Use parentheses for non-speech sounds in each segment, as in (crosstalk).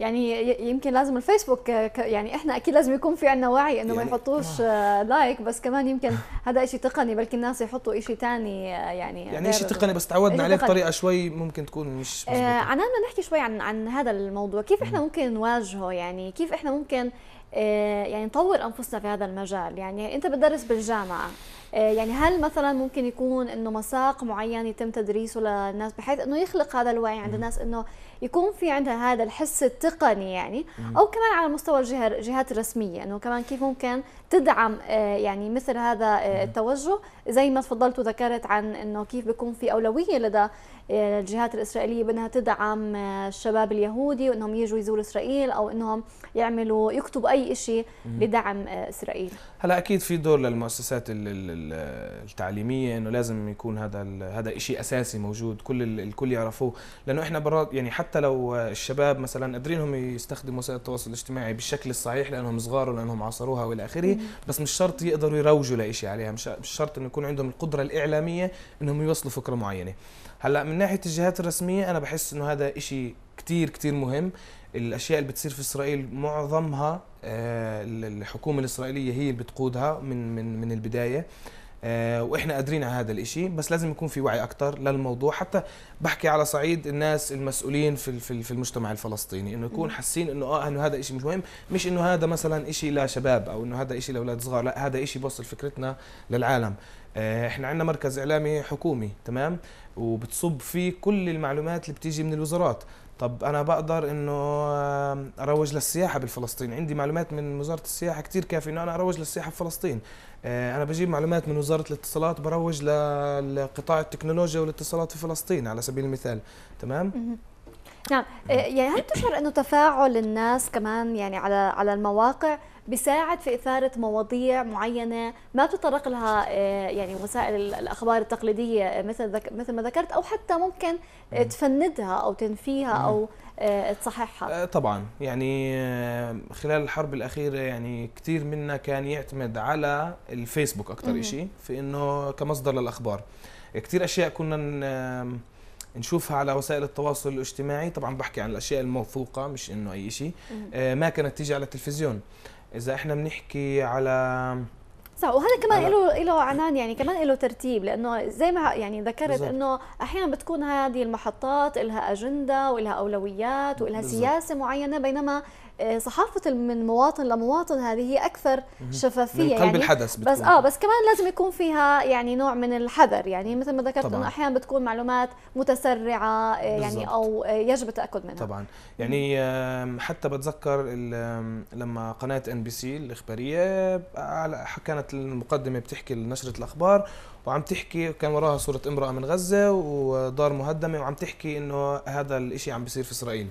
يعني يمكن لازم الفيسبوك يعني احنا اكيد لازم يكون في عندنا وعي انه يعني ما يحطوش آه. آه، لايك بس كمان يمكن (laughs) هذا شيء تقني بلكي الناس يحطوا شيء ثاني آه، يعني يعني شيء تقني بس تعودنا عليه بطريقه شوي ممكن تكون مش عنا عنانا نحكي شوي عن عن هذا الموضوع كيف احنا ممكن نواجهه يعني كيف احنا ممكن آه، يعني نطور انفسنا في هذا المجال يعني انت بتدرس بالجامعه آه، يعني هل مثلا ممكن يكون انه مساق معين يتم تدريسه للناس بحيث انه يخلق هذا الوعي عند الناس انه يكون في عندها هذا الحس التقني يعني او كمان على مستوى الجهات الرسميه انه كمان كيف ممكن تدعم آه، يعني مثل هذا التوجه زي ما تفضلت وذكرت عن انه كيف بيكون في اولويه لدى الجهات الاسرائيليه بانها تدعم الشباب اليهودي وانهم يجوا يزوروا اسرائيل او انهم يعملوا يكتبوا اي اي شيء لدعم آه، اسرائيل هلا اكيد في دور للمؤسسات التعليميه انه لازم يكون هذا هذا شيء اساسي موجود كل الكل يعرفوه لانه احنا برات يعني حتى لو الشباب مثلا قادرينهم يستخدموا وسائل التواصل الاجتماعي بالشكل الصحيح لانهم صغار ولانهم عاصروها والى اخره بس مش شرط يقدروا يروجوا لشيء عليها مش شرط انه يكون عندهم القدره الاعلاميه انهم يوصلوا فكره معينه هلا من ناحيه الجهات الرسميه انا بحس انه هذا شيء كتير كتير مهم الاشياء اللي بتصير في اسرائيل معظمها آه، الحكومه الاسرائيليه هي اللي بتقودها من من من البدايه آه، واحنا قادرين على هذا الاشي بس لازم يكون في وعي اكثر للموضوع حتى بحكي على صعيد الناس المسؤولين في في المجتمع الفلسطيني انه يكون حاسين انه اه انه هذا اشي مش مهم مش انه هذا مثلا اشي لشباب او انه هذا اشي لاولاد صغار لا هذا اشي بوصل فكرتنا للعالم آه، احنا عندنا مركز اعلامي حكومي تمام وبتصب فيه كل المعلومات اللي بتيجي من الوزارات طب انا بقدر انه اروج للسياحه بالفلسطين عندي معلومات من وزاره السياحه كثير كافي انه انا اروج للسياحه بفلسطين آه، انا بجيب معلومات من وزاره الاتصالات بروج لقطاع التكنولوجيا والاتصالات في فلسطين على سبيل المثال تمام نعم آه، يعني هل تشعر انه تفاعل الناس كمان يعني على على المواقع بيساعد في إثارة مواضيع معينة ما بتطرق لها آه، يعني وسائل الأخبار التقليدية آه، مثل ذك مثل ما ذكرت أو حتى ممكن تفندها أو تنفيها أو آه، تصححها طبعا يعني خلال الحرب الأخيرة يعني كثير منا كان يعتمد على الفيسبوك أكثر شيء في إنه كمصدر للأخبار كثير أشياء كنا نشوفها على وسائل التواصل الاجتماعي طبعا بحكي عن الاشياء الموثوقه مش انه اي شيء آه ما كانت تيجي على التلفزيون اذا احنا بنحكي على صح وهذا كمان له له عنان يعني كمان له ترتيب لانه زي ما يعني ذكرت انه احيانا بتكون هذه المحطات لها اجنده ولها اولويات ولها سياسه معينه بينما آه، صحافة من مواطن لمواطن هذه هي أكثر شفافية من قلب يعني الحدث بتكون. بس آه بس كمان لازم يكون فيها يعني نوع من الحذر يعني مثل ما ذكرت إنه أحيانا بتكون معلومات متسرعة آه، يعني بالزبط. أو آه، يجب التأكد منها طبعا يعني حتى بتذكر لما قناة إن بي سي الإخبارية كانت المقدمه بتحكي لنشره الاخبار وعم تحكي كان وراها صوره امراه من غزه ودار مهدمه وعم تحكي انه هذا الشيء عم بيصير في اسرائيل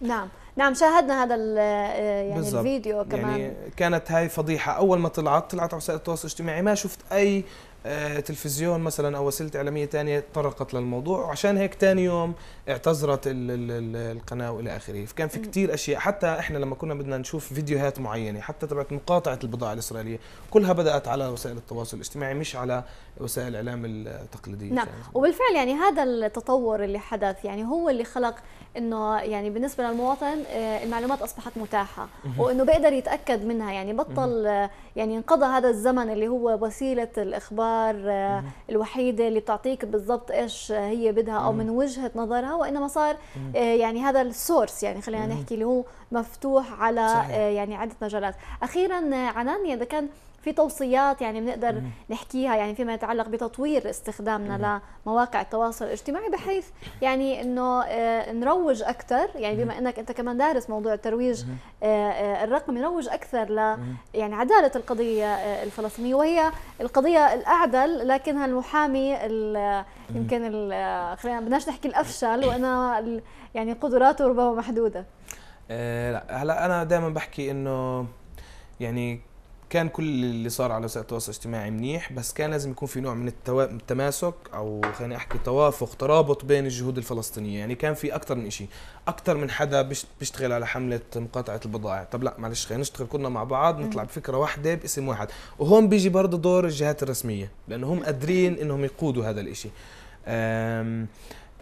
نعم نعم شاهدنا هذا يعني بالزبط. الفيديو يعني كمان يعني كانت هاي فضيحه اول ما طلعت طلعت على وسائل التواصل الاجتماعي ما شفت اي آه، تلفزيون مثلا او وسيله اعلاميه ثانيه طرقت للموضوع وعشان هيك ثاني يوم اعتذرت القناه والى اخره فكان في كثير اشياء حتى احنا لما كنا بدنا نشوف فيديوهات معينه حتى تبعت مقاطعه البضاعه الاسرائيليه كلها بدات على وسائل التواصل الاجتماعي مش على وسائل الاعلام التقليديه نعم يعني وبالفعل يعني هذا التطور اللي حدث يعني هو اللي خلق انه يعني بالنسبه للمواطن آه، المعلومات اصبحت متاحه وانه بيقدر يتاكد منها يعني بطل آه، يعني انقضى هذا الزمن اللي هو وسيله الاخبار القرار آه، الوحيده اللي بتعطيك بالضبط ايش هي بدها او من وجهه نظرها وانما صار آه، يعني هذا السورس يعني خلينا نحكي اللي هو مفتوح على آه، صحيح. يعني عده مجالات اخيرا عنان اذا كان في توصيات يعني بنقدر نحكيها يعني فيما يتعلق بتطوير استخدامنا لمواقع التواصل الاجتماعي بحيث يعني انه آه، نروج اكثر يعني بما انك انت كمان دارس موضوع الترويج آه، آه، الرقمي نروج اكثر ل يعني عداله القضيه الفلسطينيه وهي القضيه الاعدل لكنها المحامي يمكن خلينا بدناش نحكي الافشل وانا يعني قدراته ربما محدوده هلا انا دائما بحكي انه يعني كان كل اللي صار على وسائل التواصل الاجتماعي منيح بس كان لازم يكون في نوع من التماسك او خليني احكي توافق ترابط بين الجهود الفلسطينيه يعني كان في اكثر من شيء اكثر من حدا بيشتغل على حمله مقاطعه البضائع طب لا معلش خلينا نشتغل كلنا مع بعض نطلع بفكره واحده باسم واحد وهون بيجي برضه دور الجهات الرسميه لانه هم قادرين انهم يقودوا هذا الشيء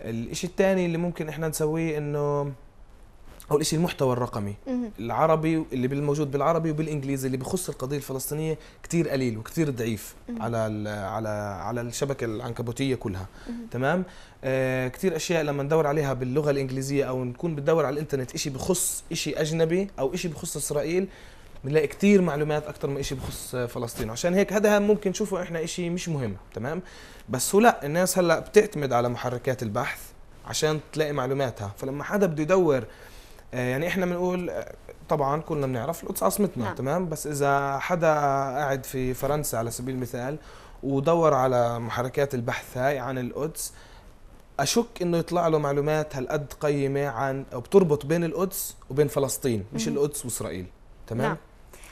الشيء الثاني اللي ممكن احنا نسويه انه اول شيء المحتوى الرقمي العربي اللي بالموجود بالعربي وبالانجليزي اللي بخص القضيه الفلسطينيه كثير قليل وكثير ضعيف على على على الشبكه العنكبوتيه كلها تمام آه كثير اشياء لما ندور عليها باللغه الانجليزيه او نكون بندور على الانترنت شيء بخص شيء اجنبي او شيء بخص اسرائيل بنلاقي كثير معلومات اكثر من شيء بخص فلسطين عشان هيك هذا ممكن نشوفه احنا شيء مش مهم تمام بس هو لا الناس هلا بتعتمد على محركات البحث عشان تلاقي معلوماتها فلما حدا بده يدور آه، يعني احنا بنقول آه، طبعا كلنا بنعرف القدس عاصمتنا نعم. تمام بس اذا حدا قاعد في فرنسا على سبيل المثال ودور على محركات البحث هاي عن القدس اشك انه يطلع له معلومات هالقد قيمه عن او بتربط بين القدس وبين فلسطين مش القدس واسرائيل تمام نعم.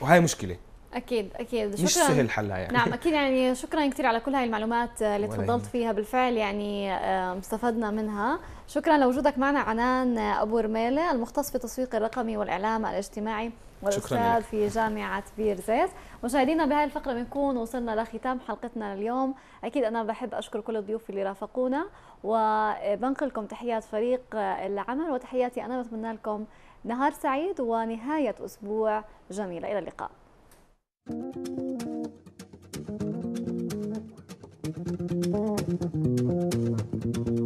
وهي مشكله اكيد اكيد شكرا مش سهل حلها يعني نعم (laughs) اكيد يعني شكرا كثير على كل هاي المعلومات اللي تفضلت فيها بالفعل يعني آه، استفدنا منها شكرا لوجودك معنا عنان ابو رميله المختص في التسويق الرقمي والاعلام الاجتماعي والاستاذ في جامعه بير زيت مشاهدينا بهاي الفقره بنكون وصلنا لختام حلقتنا لليوم اكيد انا بحب اشكر كل الضيوف اللي رافقونا وبنقلكم تحيات فريق العمل وتحياتي انا بتمنى لكم نهار سعيد ونهايه اسبوع جميله الى اللقاء Thank you.